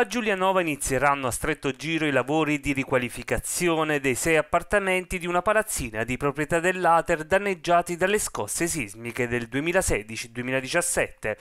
A Giulianova inizieranno a stretto giro i lavori di riqualificazione dei sei appartamenti di una palazzina di proprietà dell'Ater danneggiati dalle scosse sismiche del 2016-2017.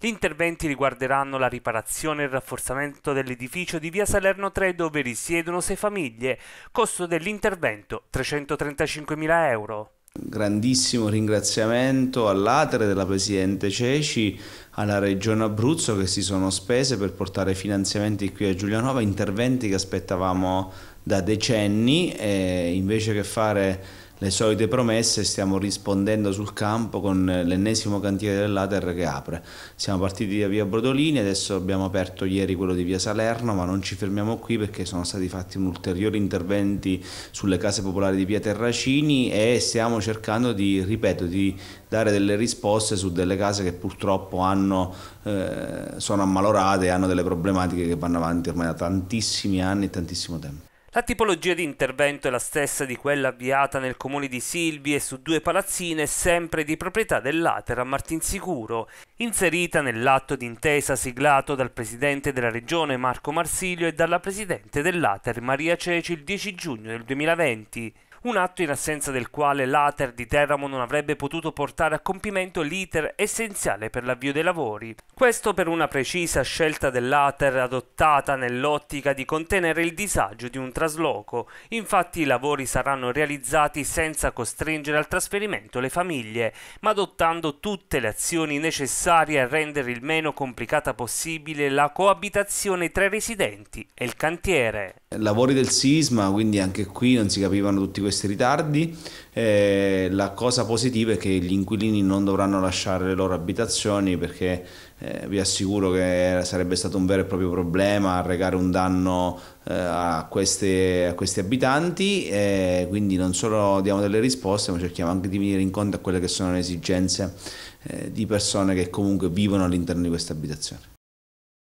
Gli interventi riguarderanno la riparazione e il rafforzamento dell'edificio di via Salerno 3 dove risiedono sei famiglie, costo dell'intervento 335.000 euro grandissimo ringraziamento all'Atere della Presidente Ceci, alla Regione Abruzzo che si sono spese per portare finanziamenti qui a Giulianova, interventi che aspettavamo da decenni e invece che fare le solite promesse, stiamo rispondendo sul campo con l'ennesimo cantiere dell'Ater che apre. Siamo partiti da via Brodolini, adesso abbiamo aperto ieri quello di via Salerno, ma non ci fermiamo qui perché sono stati fatti ulteriori interventi sulle case popolari di via Terracini e stiamo cercando di, ripeto, di dare delle risposte su delle case che purtroppo hanno, eh, sono ammalorate e hanno delle problematiche che vanno avanti ormai da tantissimi anni e tantissimo tempo. La tipologia di intervento è la stessa di quella avviata nel comune di Silvi e su due palazzine sempre di proprietà dell'Atera Martinsicuro, inserita nell'atto d'intesa siglato dal presidente della regione Marco Marsilio e dalla presidente dell'Ater Maria Ceci il 10 giugno del 2020 un atto in assenza del quale l'Ater di Teramo non avrebbe potuto portare a compimento l'iter essenziale per l'avvio dei lavori. Questo per una precisa scelta dell'Ater adottata nell'ottica di contenere il disagio di un trasloco, infatti i lavori saranno realizzati senza costringere al trasferimento le famiglie, ma adottando tutte le azioni necessarie a rendere il meno complicata possibile la coabitazione tra i residenti e il cantiere. Lavori del sisma, quindi anche qui non si capivano tutti questi questi ritardi. Eh, la cosa positiva è che gli inquilini non dovranno lasciare le loro abitazioni perché eh, vi assicuro che sarebbe stato un vero e proprio problema arrecare un danno eh, a, queste, a, questi abitanti, eh, quindi non solo diamo delle risposte ma cerchiamo anche di venire incontro a quelle che sono le esigenze eh, di persone che comunque vivono all'interno di queste abitazioni.